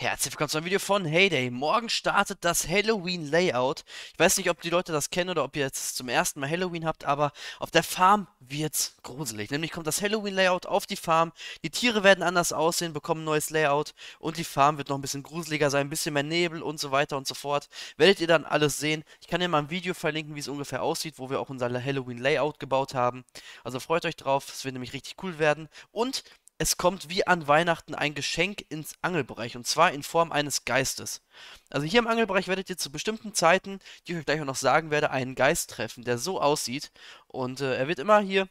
Herzlich willkommen zu einem Video von Heyday. Morgen startet das Halloween Layout. Ich weiß nicht, ob die Leute das kennen oder ob ihr jetzt zum ersten Mal Halloween habt, aber auf der Farm wird's gruselig. Nämlich kommt das Halloween Layout auf die Farm. Die Tiere werden anders aussehen, bekommen ein neues Layout und die Farm wird noch ein bisschen gruseliger sein, ein bisschen mehr Nebel und so weiter und so fort. Werdet ihr dann alles sehen. Ich kann dir mal ein Video verlinken, wie es ungefähr aussieht, wo wir auch unser Halloween Layout gebaut haben. Also freut euch drauf, es wird nämlich richtig cool werden. Und es kommt wie an Weihnachten ein Geschenk ins Angelbereich und zwar in Form eines Geistes. Also hier im Angelbereich werdet ihr zu bestimmten Zeiten, die ich euch gleich auch noch sagen werde, einen Geist treffen, der so aussieht und äh, er wird immer hier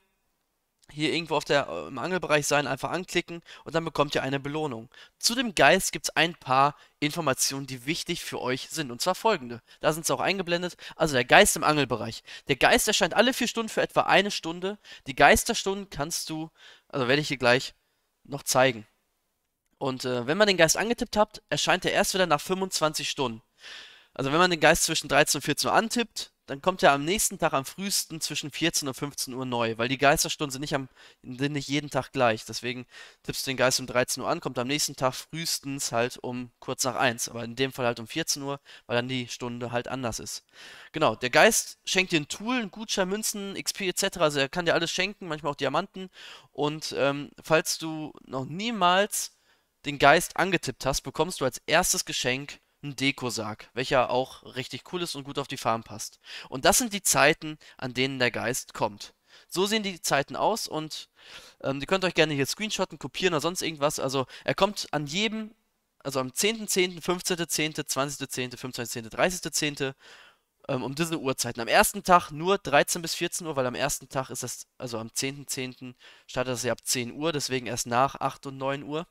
hier irgendwo auf der, äh, im Angelbereich sein, einfach anklicken und dann bekommt ihr eine Belohnung. Zu dem Geist gibt es ein paar Informationen, die wichtig für euch sind. Und zwar folgende. Da sind sie auch eingeblendet. Also der Geist im Angelbereich. Der Geist erscheint alle vier Stunden für etwa eine Stunde. Die Geisterstunden kannst du, also werde ich hier gleich noch zeigen. Und äh, wenn man den Geist angetippt habt, erscheint er erst wieder nach 25 Stunden. Also wenn man den Geist zwischen 13 und 14 Uhr antippt, dann kommt er am nächsten Tag am frühesten zwischen 14 und 15 Uhr neu, weil die Geisterstunden sind nicht, am, sind nicht jeden Tag gleich. Deswegen tippst du den Geist um 13 Uhr an, kommt am nächsten Tag frühestens halt um kurz nach 1, aber in dem Fall halt um 14 Uhr, weil dann die Stunde halt anders ist. Genau, der Geist schenkt dir ein Tool, einen Gutschein, Münzen, XP etc. Also er kann dir alles schenken, manchmal auch Diamanten. Und ähm, falls du noch niemals den Geist angetippt hast, bekommst du als erstes Geschenk einen Dekosarg, welcher auch richtig cool ist und gut auf die Farm passt. Und das sind die Zeiten, an denen der Geist kommt. So sehen die Zeiten aus und ähm, ihr könnt euch gerne hier screenshotten, kopieren oder sonst irgendwas. Also er kommt an jedem, also am 10.10., 15.10., 20.10., 25.10., 30.10., um diese Uhrzeiten. Am ersten Tag nur 13 bis 14 Uhr, weil am ersten Tag ist das, also am 10.10. .10. startet das ja ab 10 Uhr, deswegen erst nach 8 und 9 Uhr.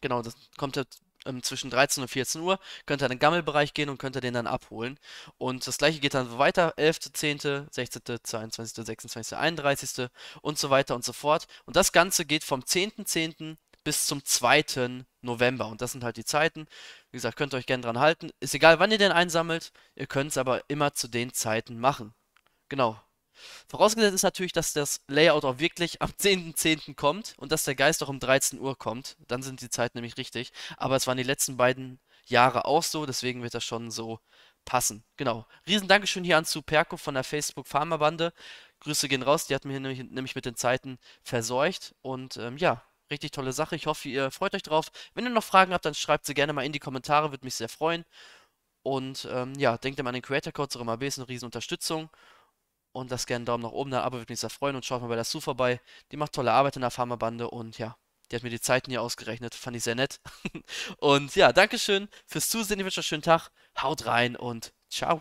Genau, das kommt ähm, zwischen 13 und 14 Uhr, könnt ihr in den Gammelbereich gehen und könnt ihr den dann abholen. Und das gleiche geht dann weiter, 11., 10., 16., 22., 26., 31. und so weiter und so fort. Und das Ganze geht vom 10.10. .10. bis zum 2. November. Und das sind halt die Zeiten. Wie gesagt, könnt ihr euch gerne dran halten. Ist egal, wann ihr den einsammelt, ihr könnt es aber immer zu den Zeiten machen. Genau, Vorausgesetzt ist natürlich, dass das Layout auch wirklich am 10.10. .10. kommt und dass der Geist auch um 13 Uhr kommt. Dann sind die Zeiten nämlich richtig. Aber es waren die letzten beiden Jahre auch so, deswegen wird das schon so passen. Genau. Riesen Dankeschön hier an Superco von der Facebook Pharma-Bande. Grüße gehen raus, die hat mir nämlich, nämlich mit den Zeiten versorgt. Und ähm, ja, richtig tolle Sache. Ich hoffe, ihr freut euch drauf. Wenn ihr noch Fragen habt, dann schreibt sie gerne mal in die Kommentare, würde mich sehr freuen. Und ähm, ja, denkt immer an den Creator Code, so immer ein bisschen eine Riesenunterstützung. Unterstützung und lasst gerne einen Daumen nach oben, da, aber würde mich sehr freuen und schaut mal bei der Su vorbei. Die macht tolle Arbeit in der Farmerbande und ja, die hat mir die Zeiten hier ausgerechnet, fand ich sehr nett. und ja, Dankeschön fürs Zusehen, ich wünsche euch einen schönen Tag, haut rein und ciao.